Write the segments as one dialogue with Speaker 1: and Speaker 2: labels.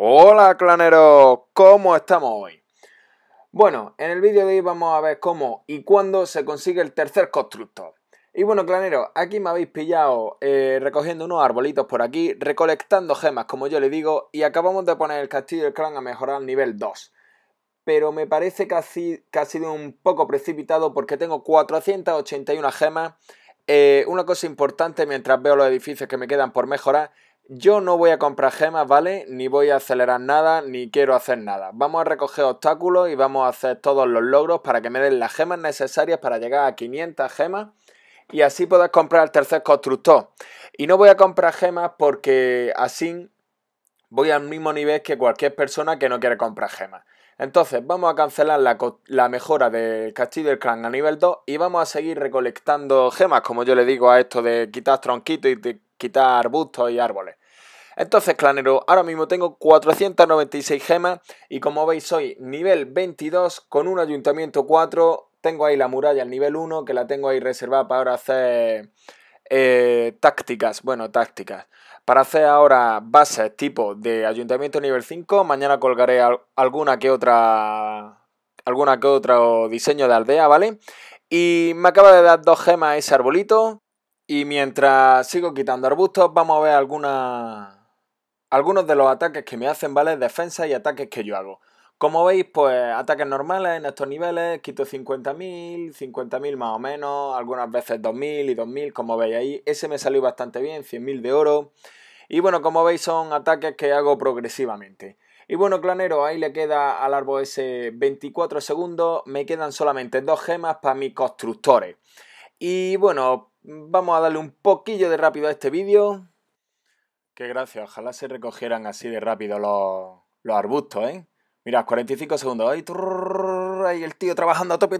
Speaker 1: Hola claneros, ¿cómo estamos hoy? Bueno, en el vídeo de hoy vamos a ver cómo y cuándo se consigue el tercer constructor. Y bueno, clanero, aquí me habéis pillado eh, recogiendo unos arbolitos por aquí, recolectando gemas, como yo le digo, y acabamos de poner el castillo del clan a mejorar al nivel 2 pero me parece que ha, sido, un poco precipitado porque tengo 481 gemas. Eh, una cosa importante mientras veo los edificios que me quedan por mejorar, yo no voy a comprar gemas, ¿vale? Ni voy a acelerar nada, ni quiero hacer nada. Vamos a recoger obstáculos y vamos a hacer todos los logros para que me den las gemas necesarias para llegar a 500 gemas y así poder comprar el tercer constructor. Y no voy a comprar gemas porque así voy al mismo nivel que cualquier persona que no quiere comprar gemas. Entonces vamos a cancelar la, mejora del castillo del clan a nivel 2 y vamos a seguir recolectando gemas, como yo le digo a esto de quitar tronquitos y de quitar arbustos y árboles. Entonces, clanero, ahora mismo tengo 496 gemas y como veis soy nivel 22 con un ayuntamiento 4. Tengo ahí la muralla al nivel 1 que la tengo ahí reservada para ahora hacer eh, tácticas, bueno, tácticas. Para hacer ahora bases tipo de ayuntamiento nivel 5, mañana colgaré alguna que otra alguna que otro diseño de aldea, ¿vale? Y me acaba de dar dos gemas ese arbolito. Y mientras sigo quitando arbustos, vamos a ver algunas algunos de los ataques que me hacen, ¿vale? Defensa y ataques que yo hago. Como veis, pues ataques normales en estos niveles, quito 50.000, 50.000 más o menos, algunas veces 2.000 y 2.000, como veis ahí. Ese me salió bastante bien, 100.000 de oro. Y bueno, como veis son ataques que hago progresivamente. Y bueno, clanero, ahí le queda al árbol ese 24 segundos, me quedan solamente dos gemas para mis constructores. Y bueno, vamos a darle un poquillo de rápido a este vídeo. Qué gracia, ojalá se recogieran así de rápido los, los arbustos, ¿eh? Mira, 45 segundos. Ahí, el tío trabajando a tope.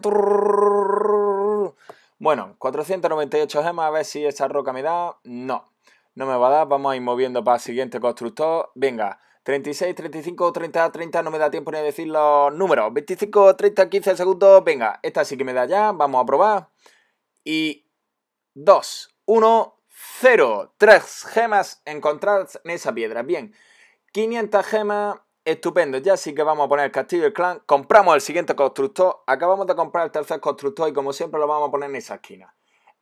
Speaker 1: Bueno, 498 gemas, a ver si esa roca me da. No, no me va a dar. Vamos a ir moviendo para el siguiente constructor. Venga, 36, 35, 30, 30. No me da tiempo ni a decir los números. 25, 30, 15 segundos. Venga, esta sí que me da ya. Vamos a probar. Y 2, 1, 0. 3 gemas encontradas en esa piedra. Bien, 500 gemas Estupendo, ya sí que vamos a poner el Castillo del Clan. Compramos el siguiente constructor. Acabamos de comprar el tercer constructor y como siempre lo vamos a poner en esa esquina.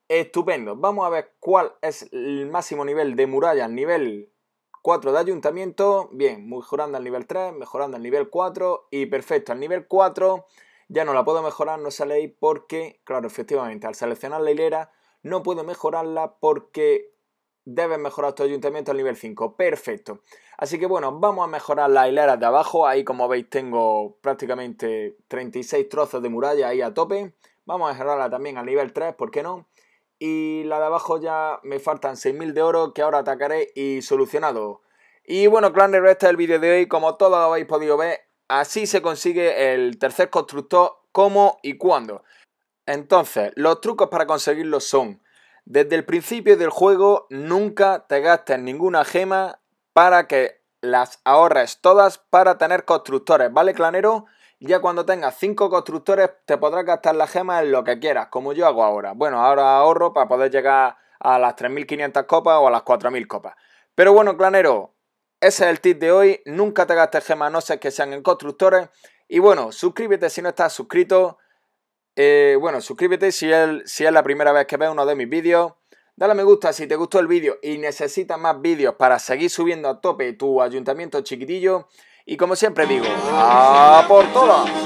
Speaker 1: Estupendo. Vamos a ver cuál es el máximo nivel de muralla. Nivel 4 de ayuntamiento. Bien, mejorando al nivel 3, mejorando al nivel 4. Y perfecto, al nivel 4 ya no la puedo mejorar, no sale ahí porque, claro, efectivamente, al seleccionar la hilera no puedo mejorarla porque debes mejorar tu ayuntamiento al nivel 5. Perfecto. Así que bueno, vamos a mejorar las hileras de abajo. Ahí como veis tengo prácticamente 36 trozos de muralla ahí a tope. Vamos a cerrarla también al nivel 3, ¿por qué no? Y la de abajo ya me faltan 6.000 de oro que ahora atacaré y solucionado. Y bueno, clan, este es el vídeo de hoy. Como todos habéis podido ver, así se consigue el tercer constructor, cómo y cuándo. Entonces, los trucos para conseguirlo son desde el principio del juego nunca te gastes ninguna gema para que las ahorres todas para tener constructores, ¿vale, clanero? Ya cuando tengas 5 constructores te podrás gastar las gemas en lo que quieras, como yo hago ahora. Bueno, ahora ahorro para poder llegar a las 3.500 copas o a las 4.000 copas. Pero bueno, clanero, ese es el tip de hoy. Nunca te gastes gemas, no sé que sean en constructores. Y bueno, suscríbete si no estás suscrito. Eh, bueno, suscríbete si es, si es la primera vez que ves uno de mis vídeos. Dale a me gusta si te gustó el vídeo y necesitas más vídeos para seguir subiendo a tope tu ayuntamiento chiquitillo. Y como siempre digo, ¡a por todas!